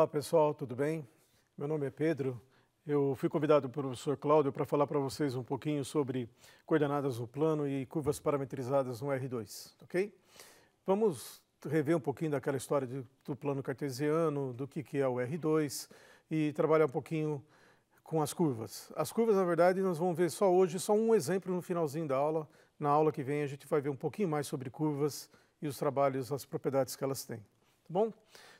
Olá pessoal, tudo bem? Meu nome é Pedro. Eu fui convidado pelo professor Cláudio para falar para vocês um pouquinho sobre coordenadas do plano e curvas parametrizadas no R2, ok? Vamos rever um pouquinho daquela história de, do plano cartesiano, do que, que é o R2 e trabalhar um pouquinho com as curvas. As curvas, na verdade, nós vamos ver só hoje, só um exemplo no finalzinho da aula. Na aula que vem a gente vai ver um pouquinho mais sobre curvas e os trabalhos, as propriedades que elas têm bom?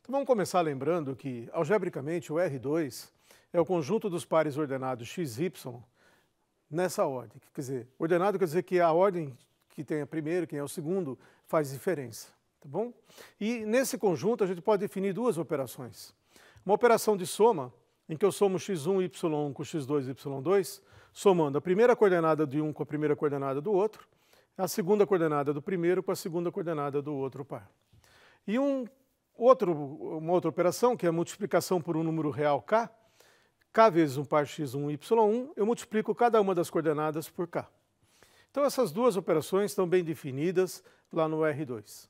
Então vamos começar lembrando que, algebricamente, o R2 é o conjunto dos pares ordenados XY nessa ordem. Quer dizer, ordenado quer dizer que a ordem que tem a primeiro, quem é o segundo, faz diferença, tá bom? E nesse conjunto a gente pode definir duas operações. Uma operação de soma, em que eu somo x1, y1 com x2, y2, somando a primeira coordenada de um com a primeira coordenada do outro, a segunda coordenada do primeiro com a segunda coordenada do outro par. E um Outro, uma outra operação, que é a multiplicação por um número real k, k vezes 1 par x1, y1, eu multiplico cada uma das coordenadas por k. Então essas duas operações estão bem definidas lá no R2.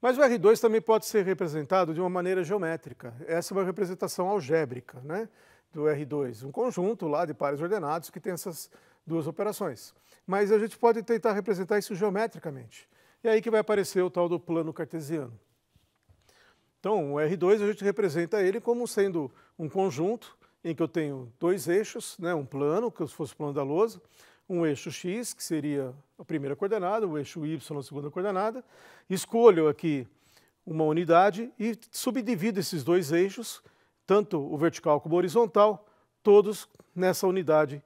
Mas o R2 também pode ser representado de uma maneira geométrica. Essa é uma representação algébrica né, do R2, um conjunto lá de pares ordenados que tem essas duas operações. Mas a gente pode tentar representar isso geometricamente. E é aí que vai aparecer o tal do plano cartesiano. Então, o R2 a gente representa ele como sendo um conjunto em que eu tenho dois eixos, né, um plano, que se fosse o plano da lousa, um eixo x, que seria a primeira coordenada, o eixo y, a segunda coordenada. Escolho aqui uma unidade e subdivido esses dois eixos, tanto o vertical como o horizontal, todos nessa unidade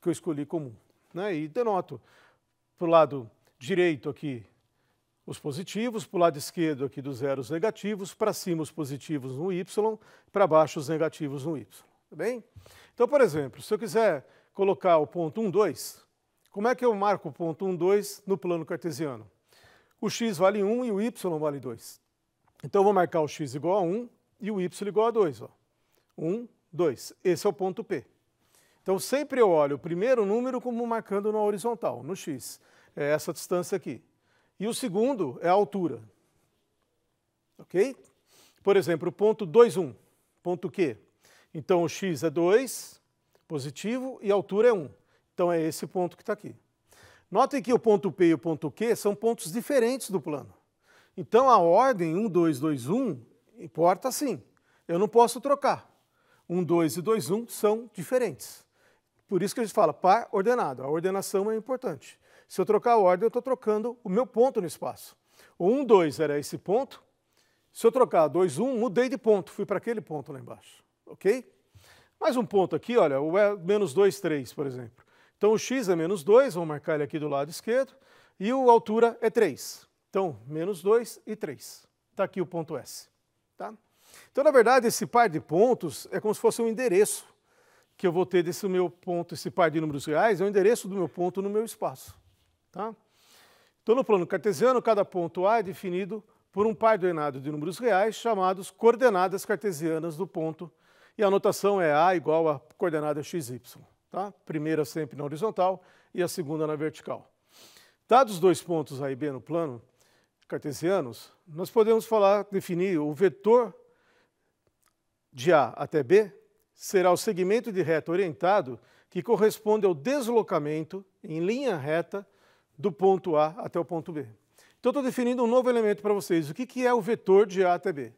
que eu escolhi comum. Né? E denoto para o lado direito aqui os positivos, para o lado esquerdo aqui dos zeros negativos, para cima os positivos no Y, para baixo os negativos no Y. Tá bem? Então, por exemplo, se eu quiser colocar o ponto 1, 2, como é que eu marco o ponto 1, 2 no plano cartesiano? O x vale 1 e o y vale 2. Então, eu vou marcar o x igual a 1 e o y igual a 2. Ó. 1, 2. Esse é o ponto P. Então, sempre eu olho o primeiro número como marcando na horizontal, no x. É essa distância aqui. E o segundo é a altura. Ok? Por exemplo, ponto 2, 1. Ponto Q. Então o x é 2, positivo, e a altura é 1. Então é esse ponto que está aqui. Notem que o ponto P e o ponto Q são pontos diferentes do plano. Então a ordem 1, 2, 2, 1 importa sim. Eu não posso trocar. 1, 2 e 2, 1 são diferentes. Por isso que a gente fala par ordenado. A ordenação é importante. Se eu trocar a ordem, eu estou trocando o meu ponto no espaço. O 1, 2 era esse ponto. Se eu trocar 2, 1, mudei de ponto, fui para aquele ponto lá embaixo. Ok? Mais um ponto aqui, olha, o é menos 2, 3, por exemplo. Então o x é menos 2, vamos marcar ele aqui do lado esquerdo, e a altura é 3. Então, menos 2 e 3. Está aqui o ponto S. Tá? Então, na verdade, esse par de pontos é como se fosse um endereço que eu vou ter desse meu ponto, esse par de números reais, é o endereço do meu ponto no meu espaço. Tá? Então, no plano cartesiano, cada ponto A é definido por um par ordenado de números reais chamados coordenadas cartesianas do ponto, e a notação é A igual a coordenada XY. Tá? Primeira sempre na horizontal e a segunda na vertical. Dados dois pontos A e B no plano cartesianos, nós podemos falar, definir o vetor de A até B será o segmento de reta orientado que corresponde ao deslocamento em linha reta do ponto A até o ponto B. Então, estou definindo um novo elemento para vocês. O que, que é o vetor de A até B?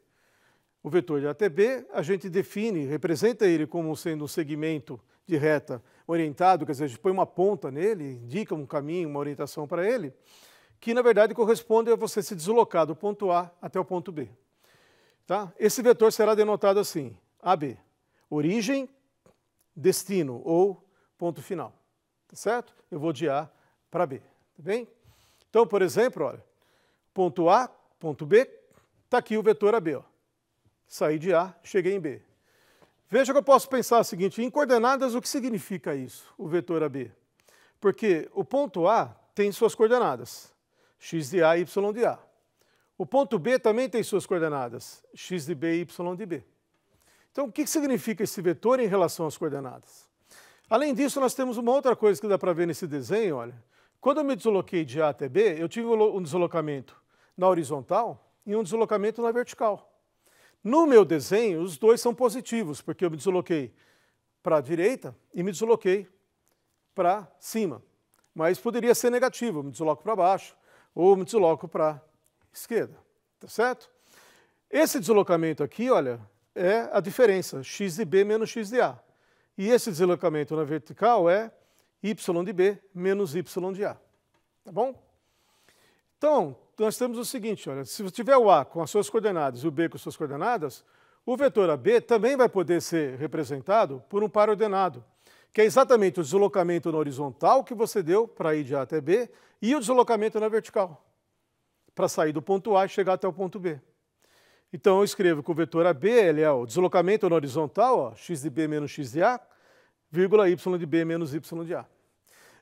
O vetor de A até B, a gente define, representa ele como sendo um segmento de reta orientado, quer dizer, a gente põe uma ponta nele, indica um caminho, uma orientação para ele, que na verdade corresponde a você se deslocar do ponto A até o ponto B. Tá? Esse vetor será denotado assim, AB, origem, destino ou ponto final. Tá certo? Eu vou de A para B. Tá bem? Então, por exemplo, olha, ponto A, ponto B, está aqui o vetor AB. Ó. Saí de A, cheguei em B. Veja que eu posso pensar o seguinte, em coordenadas, o que significa isso, o vetor AB? Porque o ponto A tem suas coordenadas, x de A e y de A. O ponto B também tem suas coordenadas, x de B e y de B. Então, o que significa esse vetor em relação às coordenadas? Além disso, nós temos uma outra coisa que dá para ver nesse desenho, olha, quando eu me desloquei de A até B, eu tive um deslocamento na horizontal e um deslocamento na vertical. No meu desenho, os dois são positivos, porque eu me desloquei para a direita e me desloquei para cima. Mas poderia ser negativo, eu me desloco para baixo ou me desloco para a esquerda, tá certo? Esse deslocamento aqui, olha, é a diferença, x de b menos x de a. E esse deslocamento na vertical é y de b menos y de a. Tá bom? Então, nós temos o seguinte, olha, se você tiver o a com as suas coordenadas e o b com as suas coordenadas, o vetor AB também vai poder ser representado por um par ordenado, que é exatamente o deslocamento na horizontal que você deu para ir de A até B e o deslocamento na vertical, para sair do ponto A e chegar até o ponto B. Então eu escrevo que o vetor AB ele é o deslocamento na horizontal, ó, x de B menos x de A, vírgula y de b menos y de a.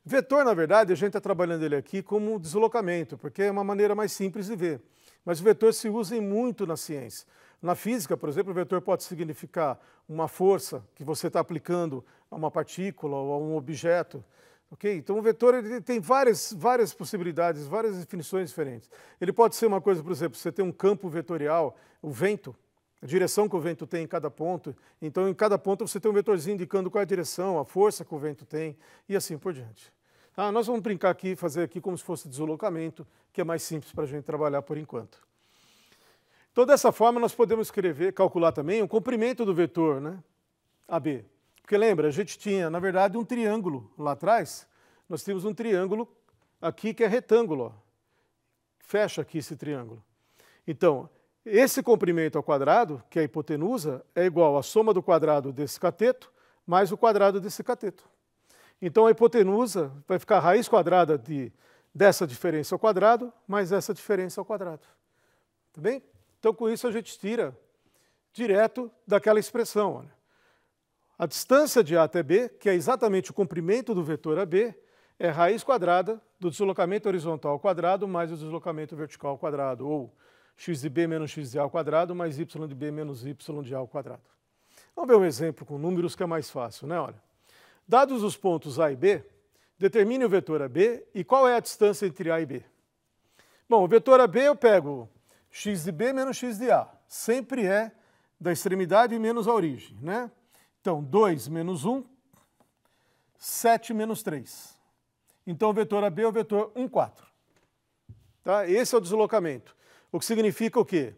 Vetor, na verdade, a gente está trabalhando ele aqui como deslocamento, porque é uma maneira mais simples de ver. Mas o vetor se usa muito na ciência. Na física, por exemplo, o vetor pode significar uma força que você está aplicando a uma partícula ou a um objeto. Okay? Então, o vetor ele tem várias, várias possibilidades, várias definições diferentes. Ele pode ser uma coisa, por exemplo, você tem um campo vetorial, o vento, a direção que o vento tem em cada ponto. Então, em cada ponto você tem um vetorzinho indicando qual é a direção, a força que o vento tem e assim por diante. Ah, nós vamos brincar aqui, fazer aqui como se fosse deslocamento, que é mais simples para a gente trabalhar por enquanto. Então, dessa forma, nós podemos escrever, calcular também o comprimento do vetor, né? AB. Porque lembra, a gente tinha, na verdade, um triângulo lá atrás. Nós temos um triângulo aqui que é retângulo. Ó. Fecha aqui esse triângulo. Então, esse comprimento ao quadrado, que é a hipotenusa, é igual à soma do quadrado desse cateto mais o quadrado desse cateto. Então a hipotenusa vai ficar a raiz quadrada de, dessa diferença ao quadrado mais essa diferença ao quadrado. Tá bem? Então com isso a gente tira direto daquela expressão. Olha. A distância de A até B, que é exatamente o comprimento do vetor AB, é raiz quadrada do deslocamento horizontal ao quadrado mais o deslocamento vertical ao quadrado, ou x de b menos x de a ao quadrado mais y de b menos y de a ao quadrado. Vamos ver um exemplo com números que é mais fácil, né? Olha, dados os pontos a e b, determine o vetor a b e qual é a distância entre A e B. Bom, o vetor a b eu pego x de B menos x de A. Sempre é da extremidade menos a origem, né? Então, 2 menos 1, 7 menos 3. Então, o vetor AB é o vetor 1, 4. Tá? Esse é o deslocamento. O que significa o quê?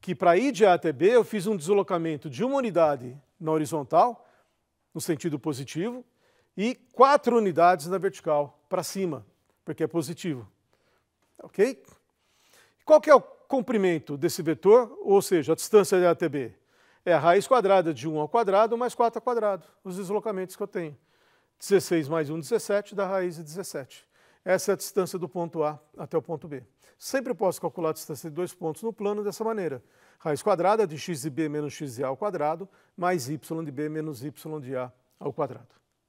Que para ir de A até B, eu fiz um deslocamento de uma unidade na horizontal, no sentido positivo, e quatro unidades na vertical, para cima, porque é positivo. Ok? Qual que é o comprimento desse vetor, ou seja, a distância de A até B? É a raiz quadrada de 1 ao quadrado mais 4 ao quadrado, os deslocamentos que eu tenho. 16 mais 1, 17, dá raiz de 17. Essa é a distância do ponto A até o ponto B. Sempre posso calcular a distância de dois pontos no plano dessa maneira. Raiz quadrada de x de b menos x de a ao quadrado, mais y de b menos y de a ao quadrado.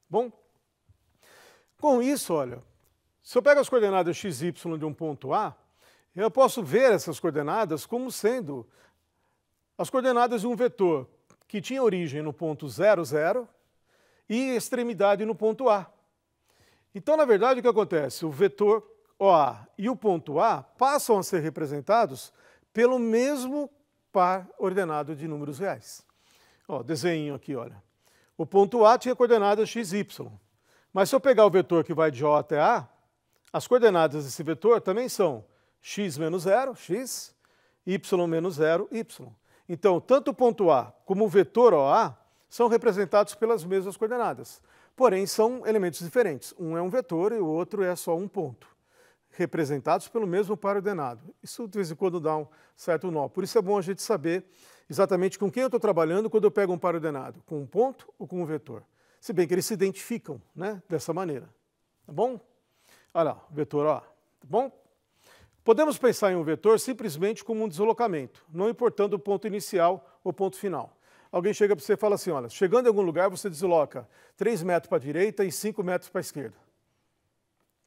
Bom, com isso, olha, se eu pego as coordenadas x e y de um ponto A, eu posso ver essas coordenadas como sendo as coordenadas de um vetor que tinha origem no ponto 0, 0 e extremidade no ponto A. Então, na verdade, o que acontece? O vetor OA e o ponto A passam a ser representados pelo mesmo par ordenado de números reais. Ó, desenho aqui, olha. O ponto A tinha coordenadas x, y. Mas se eu pegar o vetor que vai de O até A, as coordenadas desse vetor também são x menos 0, x, y menos 0, y. Então, tanto o ponto A como o vetor OA são representados pelas mesmas coordenadas. Porém, são elementos diferentes. Um é um vetor e o outro é só um ponto, representados pelo mesmo par ordenado. Isso de vez em quando dá um certo nó. Por isso é bom a gente saber exatamente com quem eu estou trabalhando quando eu pego um par ordenado, com um ponto ou com um vetor. Se bem que eles se identificam né, dessa maneira. Tá bom? Olha lá, vetor A. Tá bom? Podemos pensar em um vetor simplesmente como um deslocamento, não importando o ponto inicial ou ponto final alguém chega para você e fala assim: olha, chegando em algum lugar, você desloca 3 metros para a direita e 5 metros para a esquerda.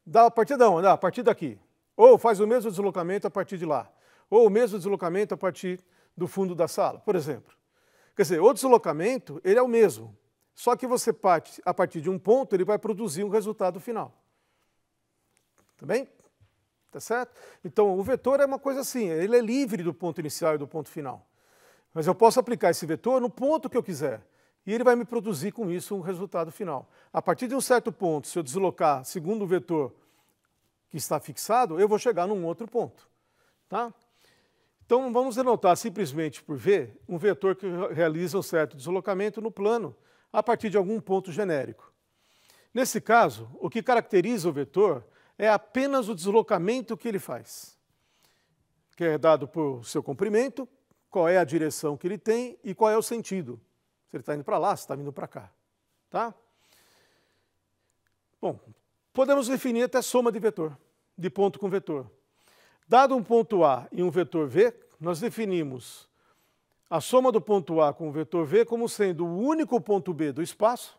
Dá a partir da onde? Ah, a partir daqui. Ou faz o mesmo deslocamento a partir de lá. Ou o mesmo deslocamento a partir do fundo da sala, por exemplo. Quer dizer, o deslocamento, ele é o mesmo. Só que você parte, a partir de um ponto, ele vai produzir um resultado final. Tá bem? Tá certo? Então, o vetor é uma coisa assim, ele é livre do ponto inicial e do ponto final. Mas eu posso aplicar esse vetor no ponto que eu quiser. E ele vai me produzir com isso um resultado final. A partir de um certo ponto, se eu deslocar segundo o vetor que está fixado, eu vou chegar num outro ponto. Tá? Então vamos denotar simplesmente por V um vetor que realiza um certo deslocamento no plano a partir de algum ponto genérico. Nesse caso, o que caracteriza o vetor é apenas o deslocamento que ele faz, que é dado por seu comprimento qual é a direção que ele tem e qual é o sentido. Se ele está indo para lá, se está indo para cá. Tá? Bom, podemos definir até soma de vetor, de ponto com vetor. Dado um ponto A e um vetor V, nós definimos a soma do ponto A com o vetor V como sendo o único ponto B do espaço,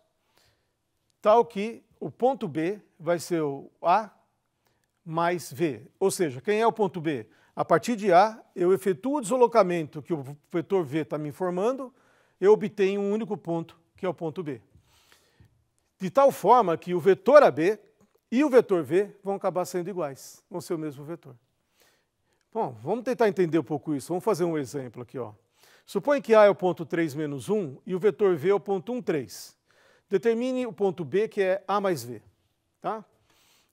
tal que o ponto B vai ser o A mais V. Ou seja, quem é o ponto B? A partir de A, eu efetuo o deslocamento que o vetor V está me informando, eu obtenho um único ponto, que é o ponto B. De tal forma que o vetor AB e o vetor V vão acabar sendo iguais, vão ser o mesmo vetor. Bom, vamos tentar entender um pouco isso. Vamos fazer um exemplo aqui. Ó. Supõe que A é o ponto 3 menos 1 e o vetor V é o ponto 1, 3. Determine o ponto B, que é A mais V. Tá?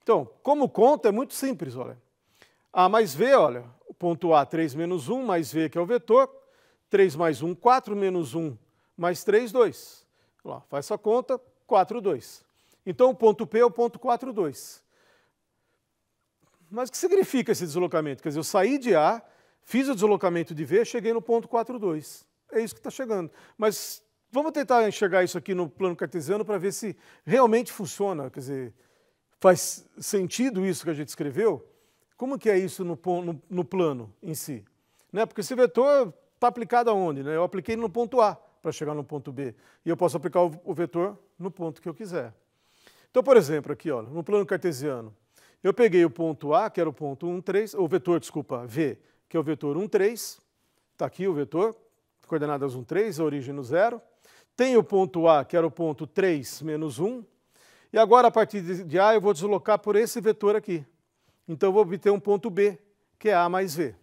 Então, como conta, é muito simples, olha. A mais V, olha, o ponto A, 3 menos 1, mais V, que é o vetor, 3 mais 1, 4 menos 1, mais 3, 2. Lá, faz essa conta, 4, 2. Então, o ponto P é o ponto 4, 2. Mas o que significa esse deslocamento? Quer dizer, eu saí de A, fiz o deslocamento de V, cheguei no ponto 4, 2. É isso que está chegando. Mas vamos tentar enxergar isso aqui no plano cartesiano para ver se realmente funciona, quer dizer, faz sentido isso que a gente escreveu? Como que é isso no, no, no plano em si? Né? Porque esse vetor está aplicado aonde? Né? Eu apliquei no ponto A para chegar no ponto B. E eu posso aplicar o, o vetor no ponto que eu quiser. Então, por exemplo, aqui ó, no plano cartesiano, eu peguei o ponto A, que era o ponto 1, 3, o vetor, desculpa, V, que é o vetor 1, 3. Está aqui o vetor, coordenadas 1, 3, origem no zero. Tem o ponto A, que era o ponto 3 menos 1. E agora, a partir de A, eu vou deslocar por esse vetor aqui, então eu vou obter um ponto B, que é A mais V. O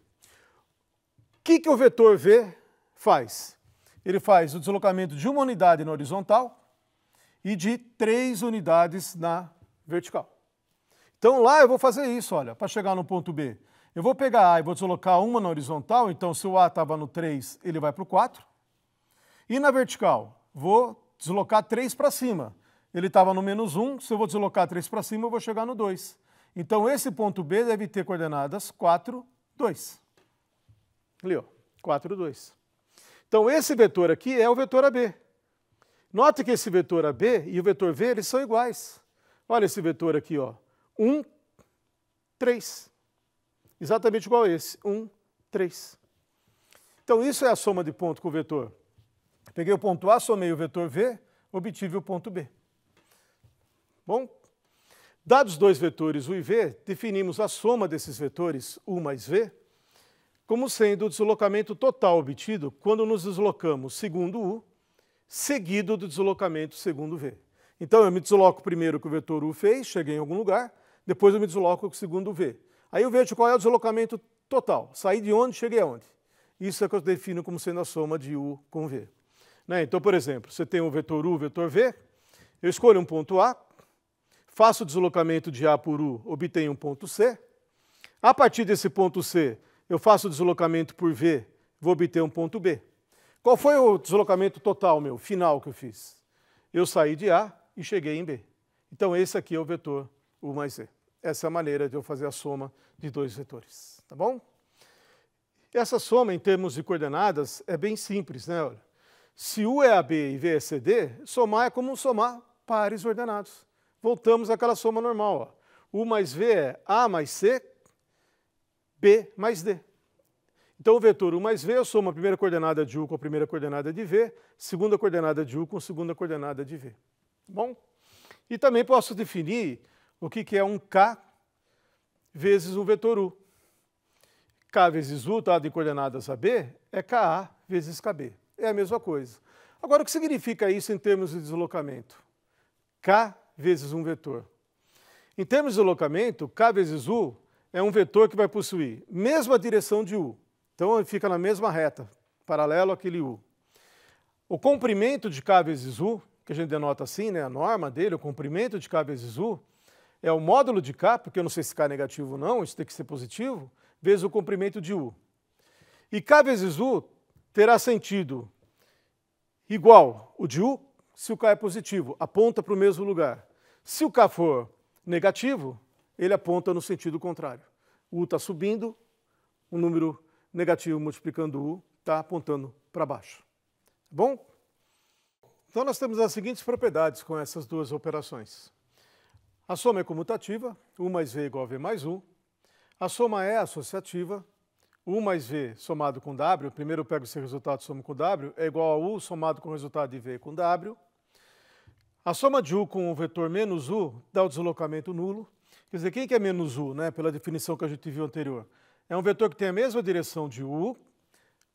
que, que o vetor V faz? Ele faz o deslocamento de uma unidade na horizontal e de três unidades na vertical. Então lá eu vou fazer isso, olha, para chegar no ponto B. Eu vou pegar A e vou deslocar uma na horizontal, então se o A estava no 3, ele vai para o 4. E na vertical, vou deslocar 3 para cima. Ele estava no menos 1, se eu vou deslocar 3 para cima, eu vou chegar no 2. Então, esse ponto B deve ter coordenadas 4, 2. Ali, ó, 4, 2. Então, esse vetor aqui é o vetor AB. Note que esse vetor AB e o vetor V, eles são iguais. Olha esse vetor aqui, ó, 1, 3. Exatamente igual a esse, 1, 3. Então, isso é a soma de ponto com o vetor. Peguei o ponto A, somei o vetor V, obtive o ponto B. Bom, Dados dois vetores U e V, definimos a soma desses vetores U mais V como sendo o deslocamento total obtido quando nos deslocamos segundo U, seguido do deslocamento segundo V. Então eu me desloco primeiro que o vetor U fez, cheguei em algum lugar, depois eu me desloco com o segundo V. Aí eu vejo qual é o deslocamento total, saí de onde, cheguei aonde. Isso é que eu defino como sendo a soma de U com V. Né? Então, por exemplo, você tem o vetor U, o vetor V, eu escolho um ponto A, faço o deslocamento de A por U, obtenho um ponto C. A partir desse ponto C, eu faço o deslocamento por V, vou obter um ponto B. Qual foi o deslocamento total meu, final que eu fiz? Eu saí de A e cheguei em B. Então esse aqui é o vetor U mais Z. Essa é a maneira de eu fazer a soma de dois vetores, tá bom? Essa soma em termos de coordenadas é bem simples, né? Olha, se U é AB e V é CD, somar é como somar pares ordenados voltamos àquela soma normal. Ó. U mais V é A mais C, B mais D. Então, o vetor U mais V, eu somo a primeira coordenada de U com a primeira coordenada de V, segunda coordenada de U com a segunda coordenada de V. bom? E também posso definir o que, que é um K vezes um vetor U. K vezes U, dado em coordenadas AB, é KA vezes KB. É a mesma coisa. Agora, o que significa isso em termos de deslocamento? K vezes um vetor. Em termos de deslocamento, K vezes U é um vetor que vai possuir mesma direção de U. Então ele fica na mesma reta, paralelo àquele U. O comprimento de K vezes U, que a gente denota assim, né, a norma dele, o comprimento de K vezes U, é o módulo de K, porque eu não sei se K é negativo ou não, isso tem que ser positivo, vezes o comprimento de U. E K vezes U terá sentido igual o de U se o K é positivo, aponta para o mesmo lugar. Se o K for negativo, ele aponta no sentido contrário. U está subindo, o um número negativo multiplicando U está apontando para baixo. Tá bom? Então nós temos as seguintes propriedades com essas duas operações. A soma é comutativa, U mais V igual a V mais U. A soma é associativa, U mais V somado com W, primeiro eu pego esse resultado e somo com W, é igual a U somado com o resultado de V com W. A soma de U com o vetor menos U dá o deslocamento nulo. Quer dizer, quem que é menos U, né, pela definição que a gente viu anterior? É um vetor que tem a mesma direção de U,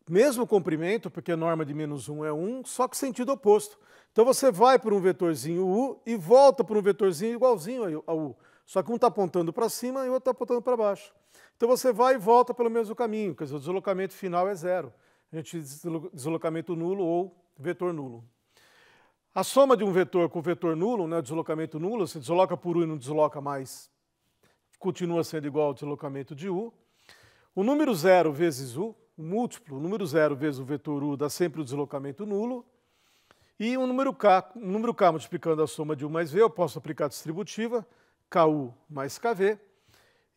mesmo comprimento, porque a norma de menos 1 é 1, só que sentido oposto. Então você vai por um vetorzinho U e volta por um vetorzinho igualzinho a U, só que um está apontando para cima e o outro está apontando para baixo. Então você vai e volta pelo mesmo caminho, quer dizer, o deslocamento final é zero. A gente diz deslocamento nulo ou vetor nulo. A soma de um vetor com vetor nulo, né, o deslocamento nulo, se desloca por U e não desloca mais, continua sendo igual ao deslocamento de U. O número zero vezes U, o múltiplo, o número zero vezes o vetor U dá sempre o deslocamento nulo. E o número K, número K multiplicando a soma de U mais V, eu posso aplicar a distributiva, KU mais KV.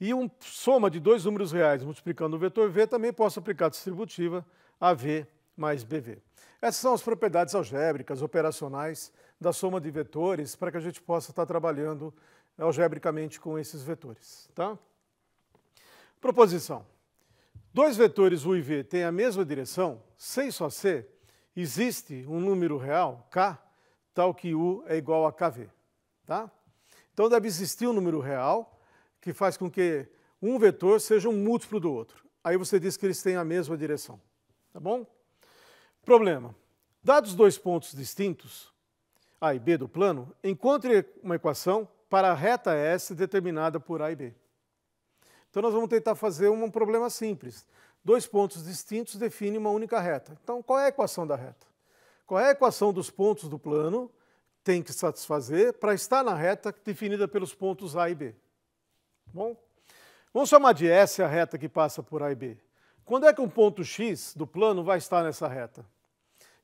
E uma soma de dois números reais multiplicando o vetor V, também posso aplicar a distributiva AV mais BV. Essas são as propriedades algébricas, operacionais, da soma de vetores, para que a gente possa estar trabalhando eh, algebricamente com esses vetores. Tá? Proposição. Dois vetores U e V têm a mesma direção, sem só C, existe um número real, K, tal que U é igual a KV. Tá? Então deve existir um número real, que faz com que um vetor seja um múltiplo do outro. Aí você diz que eles têm a mesma direção, tá bom? Problema. Dados dois pontos distintos, A e B do plano, encontre uma equação para a reta S determinada por A e B. Então nós vamos tentar fazer um problema simples. Dois pontos distintos definem uma única reta. Então qual é a equação da reta? Qual é a equação dos pontos do plano tem que satisfazer para estar na reta definida pelos pontos A e B? Bom, vamos chamar de S a reta que passa por A e B. Quando é que um ponto x do plano vai estar nessa reta?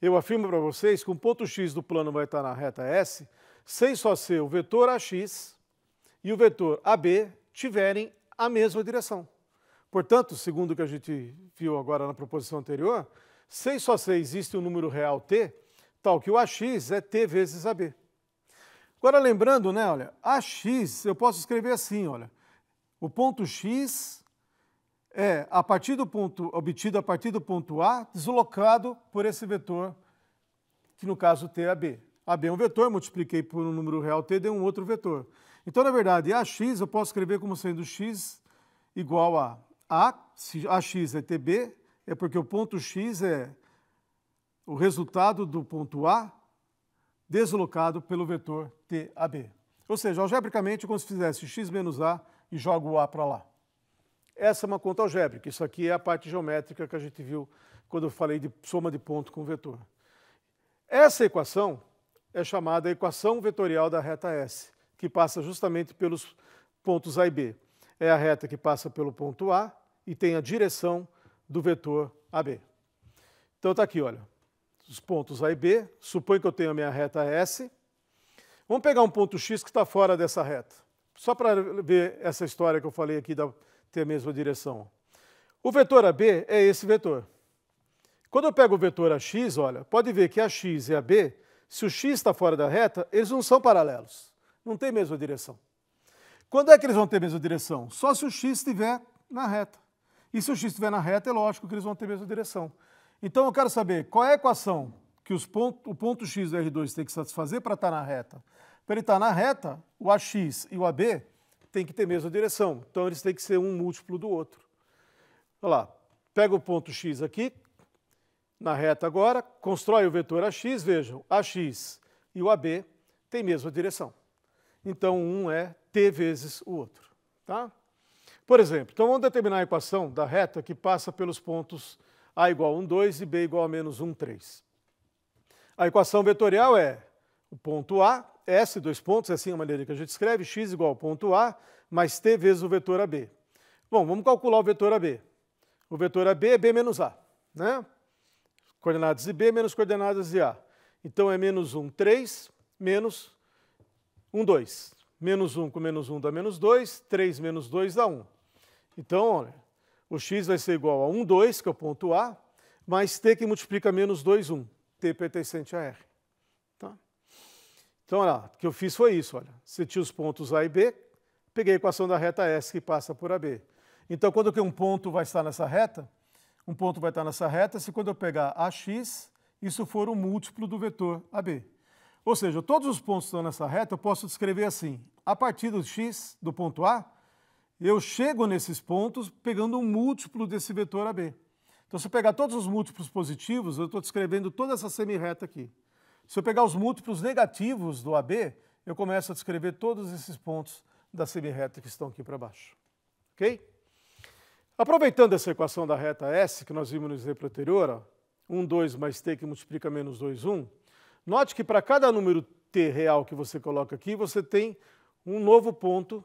Eu afirmo para vocês que um ponto x do plano vai estar na reta S sem só ser o vetor AX e o vetor AB tiverem a mesma direção. Portanto, segundo o que a gente viu agora na proposição anterior, sem só ser existe um número real t, tal que o AX é t vezes AB. Agora lembrando, né, olha, AX eu posso escrever assim, olha, o ponto X é a partir do ponto obtido a partir do ponto A, deslocado por esse vetor, que no caso T é AB. AB é um vetor, multipliquei por um número real T, deu um outro vetor. Então, na verdade, AX eu posso escrever como sendo X igual a A, se AX é TB, é porque o ponto X é o resultado do ponto A deslocado pelo vetor TAB. Ou seja, algebricamente, como se fizesse x menos A e jogo o A para lá. Essa é uma conta algébrica, isso aqui é a parte geométrica que a gente viu quando eu falei de soma de ponto com vetor. Essa equação é chamada equação vetorial da reta S, que passa justamente pelos pontos A e B. É a reta que passa pelo ponto A e tem a direção do vetor AB. Então está aqui, olha, os pontos A e B. Suponho que eu tenho a minha reta S. Vamos pegar um ponto X que está fora dessa reta. Só para ver essa história que eu falei aqui da ter a mesma direção. O vetor AB é esse vetor. Quando eu pego o vetor AX, olha, pode ver que AX e AB, se o X está fora da reta, eles não são paralelos. Não tem mesma direção. Quando é que eles vão ter mesma direção? Só se o X estiver na reta. E se o X estiver na reta, é lógico que eles vão ter mesma direção. Então eu quero saber qual é a equação que ponto, o ponto X do R2 tem que satisfazer para estar tá na reta. Para então, ele estar tá na reta, o AX e o AB têm que ter a mesma direção. Então, eles têm que ser um múltiplo do outro. Olha lá, pega o ponto X aqui, na reta agora, constrói o vetor AX, vejam, AX e o AB têm a mesma direção. Então, um é T vezes o outro. Tá? Por exemplo, então vamos determinar a equação da reta que passa pelos pontos A igual a 1, 2 e B igual a menos 1, 3. A equação vetorial é ponto A, S, dois pontos, é assim a maneira que a gente escreve, x igual ao ponto A, mais t vezes o vetor AB. Bom, vamos calcular o vetor AB. O vetor AB é B menos A, né? Coordenadas de B menos coordenadas de A. Então é menos 1, 3, menos 1, 2. Menos 1 com menos 1 dá menos 2, 3 menos 2 dá 1. Então, olha, o x vai ser igual a 1, 2, que é o ponto A, mais t que multiplica menos 2, 1. t pertencente a R. Então, olha lá, o que eu fiz foi isso, olha. senti os pontos A e B, peguei a equação da reta S que passa por AB. Então, quando que um ponto vai estar nessa reta, um ponto vai estar nessa reta, se quando eu pegar AX, isso for um múltiplo do vetor AB. Ou seja, todos os pontos que estão nessa reta, eu posso descrever assim. A partir do x, do ponto A, eu chego nesses pontos pegando um múltiplo desse vetor AB. Então, se eu pegar todos os múltiplos positivos, eu estou descrevendo toda essa semi-reta aqui. Se eu pegar os múltiplos negativos do AB, eu começo a descrever todos esses pontos da semi-reta que estão aqui para baixo. Ok? Aproveitando essa equação da reta S, que nós vimos no exemplo anterior, ó, 1, 2 mais t que multiplica menos 2, 1, note que para cada número t real que você coloca aqui, você tem um novo ponto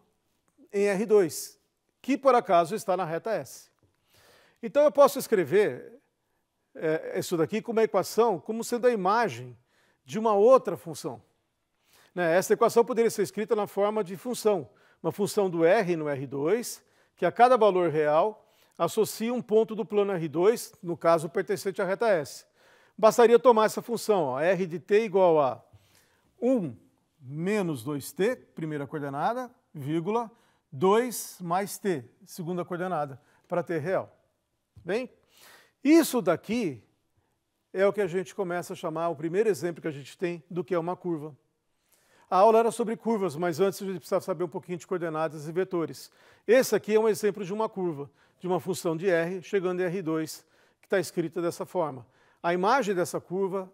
em R2, que por acaso está na reta S. Então eu posso escrever é, isso daqui como uma equação, como sendo a imagem de uma outra função. Né? Essa equação poderia ser escrita na forma de função, uma função do R no R2, que a cada valor real associa um ponto do plano R2, no caso pertencente à reta S. Bastaria tomar essa função, ó, R de t igual a 1 menos 2t, primeira coordenada, vírgula, 2 mais t, segunda coordenada, para t real. Bem, isso daqui é o que a gente começa a chamar, o primeiro exemplo que a gente tem do que é uma curva. A aula era sobre curvas, mas antes a gente precisava saber um pouquinho de coordenadas e vetores. Esse aqui é um exemplo de uma curva, de uma função de R chegando em R2, que está escrita dessa forma. A imagem dessa curva,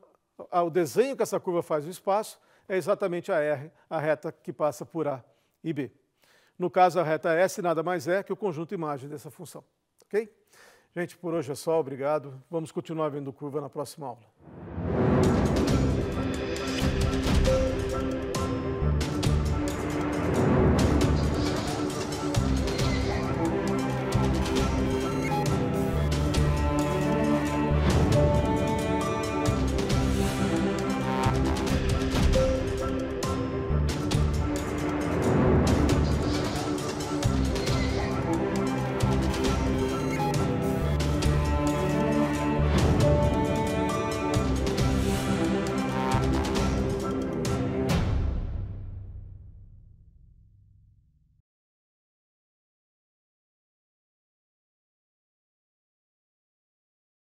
o desenho que essa curva faz no espaço, é exatamente a R, a reta que passa por A e B. No caso, a reta S nada mais é que o conjunto imagem dessa função. Ok? Gente, por hoje é só, obrigado. Vamos continuar vendo curva na próxima aula.